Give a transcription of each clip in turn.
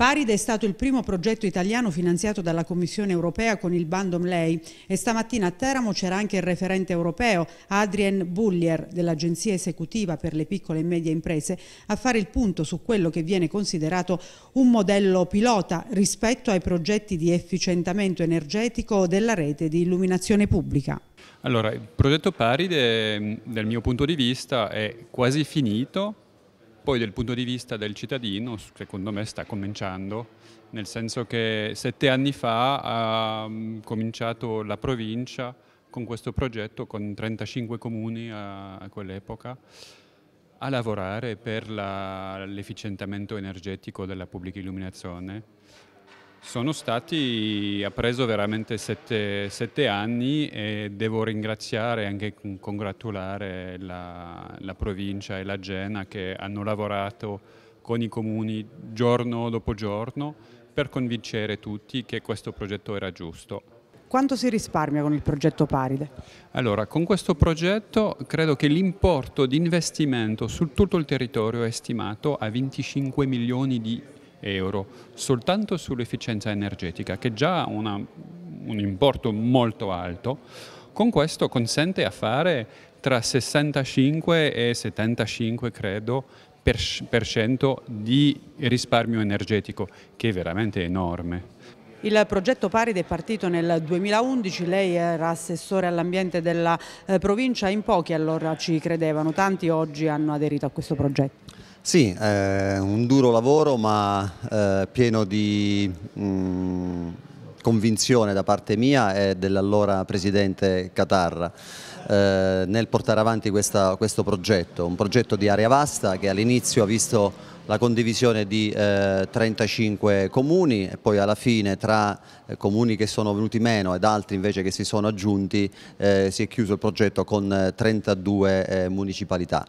Paride è stato il primo progetto italiano finanziato dalla Commissione europea con il bando Mlei e stamattina a Teramo c'era anche il referente europeo Adrien Bullier dell'Agenzia esecutiva per le piccole e medie imprese a fare il punto su quello che viene considerato un modello pilota rispetto ai progetti di efficientamento energetico della rete di illuminazione pubblica. Allora, il progetto Paride dal mio punto di vista è quasi finito poi dal punto di vista del cittadino, secondo me sta cominciando, nel senso che sette anni fa ha mm, cominciato la provincia con questo progetto, con 35 comuni a, a quell'epoca, a lavorare per l'efficientamento energetico della pubblica illuminazione sono stati, ha preso veramente sette, sette, anni e devo ringraziare e anche congratulare la, la provincia e la Gena che hanno lavorato con i comuni giorno dopo giorno per convincere tutti che questo progetto era giusto. Quanto si risparmia con il progetto Paride? Allora, con questo progetto credo che l'importo di investimento su tutto il territorio è stimato a 25 milioni di euro euro soltanto sull'efficienza energetica, che già ha una, un importo molto alto. Con questo consente a fare tra 65 e 75, credo, per, per cento di risparmio energetico, che è veramente enorme. Il progetto Paride è partito nel 2011, lei era assessore all'ambiente della eh, provincia, in pochi allora ci credevano, tanti oggi hanno aderito a questo progetto. Sì, eh, un duro lavoro ma eh, pieno di mh, mm, convinzione da parte mia e dell'allora Presidente Catarra eh, nel portare avanti questa, questo progetto, un progetto di area vasta che all'inizio ha visto la condivisione di eh, 35 comuni e poi alla fine tra eh, comuni che sono venuti meno ed altri invece che si sono aggiunti eh, si è chiuso il progetto con 32 eh, eh, municipalità.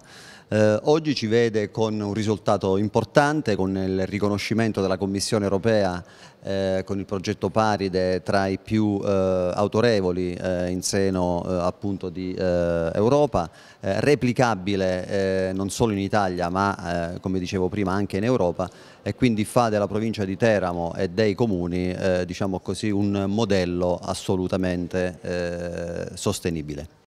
Eh, oggi ci vede con un risultato importante, con il riconoscimento della Commissione europea eh, con il progetto pari Caride tra i più eh, autorevoli eh, in seno eh, appunto di eh, Europa, eh, replicabile eh, non solo in Italia ma come dicevo prima anche in Europa e quindi fa della provincia di Teramo e dei comuni diciamo così, un modello assolutamente sostenibile.